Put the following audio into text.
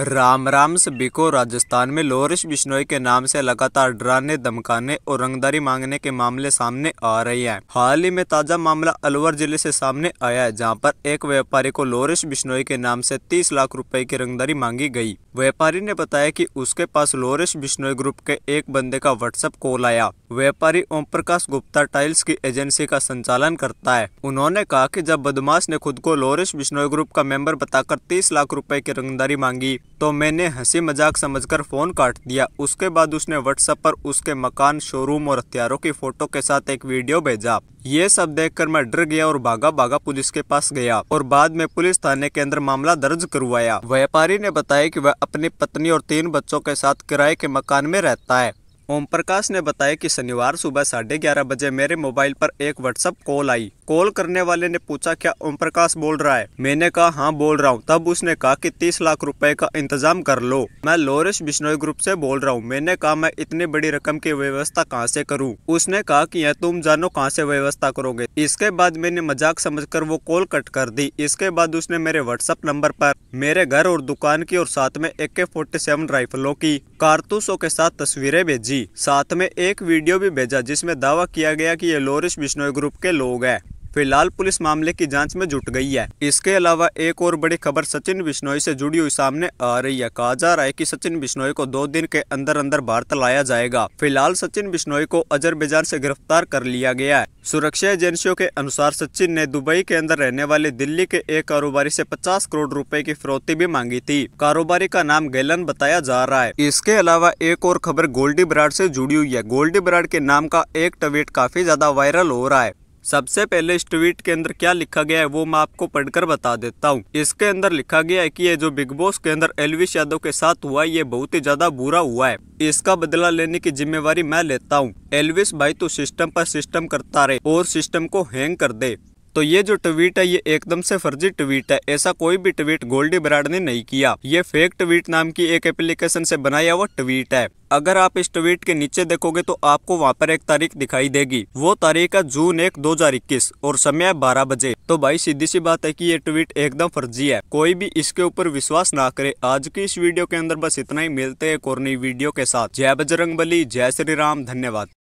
राम राम सभी को राजस्थान में लोरिश बिश्नोई के नाम से लगातार डराने धमकाने और रंगदारी मांगने के मामले सामने आ रहे हैं हाल ही में ताजा मामला अलवर जिले से सामने आया है जहां पर एक व्यापारी को लोरिश बिश्नोई के नाम से 30 लाख रुपए की रंगदारी मांगी गई व्यापारी ने बताया कि उसके पास लोरिश बिश्नोई ग्रुप के एक बंदे का व्हाट्सएप कॉल आया व्यापारी ओम प्रकाश गुप्ता टाइल्स की एजेंसी का संचालन करता है उन्होंने कहा की जब बदमाश ने खुद को लोरिश बिश्नोई ग्रुप का मेंबर बताकर तीस लाख रूपए की रंगदारी मांगी तो मैंने हंसी मजाक समझकर फ़ोन काट दिया उसके बाद उसने व्हाट्सएप पर उसके मकान शोरूम और हथियारों की फ़ोटो के साथ एक वीडियो भेजा ये सब देखकर मैं डर गया और भागा भागा पुलिस के पास गया और बाद में पुलिस थाने के अंदर मामला दर्ज करवाया व्यापारी ने बताया कि वह अपनी पत्नी और तीन बच्चों के साथ किराए के मकान में रहता है ओम प्रकाश ने बताया कि शनिवार सुबह साढ़े ग्यारह बजे मेरे मोबाइल पर एक व्हाट्सएप कॉल आई कॉल करने वाले ने पूछा क्या ओम प्रकाश बोल रहा है मैंने कहा हाँ बोल रहा हूँ तब उसने कहा कि तीस लाख रुपए का इंतजाम कर लो मैं लोरिस बिश्नोई ग्रुप से बोल रहा हूँ मैंने कहा मैं इतनी बड़ी रकम की व्यवस्था कहाँ से करूँ उसने कहा कि यह तुम जानो कहाँ से व्यवस्था करोगे इसके बाद मैंने मजाक समझ वो कॉल कट कर दी इसके बाद उसने मेरे व्हाट्सअप नंबर पर मेरे घर और दुकान की और साथ में ए के फोर्टी सेवन राइफलों की कारतूसों के साथ तस्वीरें भेजी साथ में एक वीडियो भी भेजा जिसमें दावा किया गया कि ये लोरिस बिश्नोई ग्रुप के लोग हैं फिलहाल पुलिस मामले की जांच में जुट गई है इसके अलावा एक और बड़ी खबर सचिन बिश्नोई से जुड़ी हुई सामने आ रही है कहा जा रहा है की सचिन बिश्नोई को दो दिन के अंदर अंदर भारत लाया जाएगा फिलहाल सचिन बिश्नोई को अजरबैजान से गिरफ्तार कर लिया गया है सुरक्षा एजेंसियों के अनुसार सचिन ने दुबई के अंदर रहने वाले दिल्ली के एक कारोबारी से 50 करोड़ रुपए की फिरौती भी मांगी थी कारोबारी का नाम गैलन बताया जा रहा है इसके अलावा एक और खबर गोल्डी ब्राड से जुड़ी हुई है गोल्डी ब्राड के नाम का एक ट्वीट काफी ज्यादा वायरल हो रहा है सबसे पहले इस ट्वीट के अंदर क्या लिखा गया है वो मैं आपको पढ़कर बता देता हूँ इसके अंदर लिखा गया है कि ये जो बिग बॉस के अंदर एलविश यादव के साथ हुआ है ये बहुत ही ज्यादा बुरा हुआ है इसका बदला लेने की जिम्मेवारी मैं लेता हूँ एलविश भाई तो सिस्टम पर सिस्टम करता रहे और सिस्टम को हैंग कर दे तो ये जो ट्वीट है ये एकदम से फर्जी ट्वीट है ऐसा कोई भी ट्वीट गोल्डी ब्राड ने नहीं किया ये फेक ट्वीट नाम की एक एप्लीकेशन से बनाया हुआ ट्वीट है अगर आप इस ट्वीट के नीचे देखोगे तो आपको वहाँ पर एक तारीख दिखाई देगी वो तारीख है जून एक दो हजार इक्कीस और समय है बारह बजे तो भाई सीधी सी बात है कि ये ट्वीट एकदम फर्जी है कोई भी इसके ऊपर विश्वास ना करे आज की इस वीडियो के अंदर बस इतना ही मिलते हैं एक और नई वीडियो के साथ जय बजरंग बली जय श्री राम धन्यवाद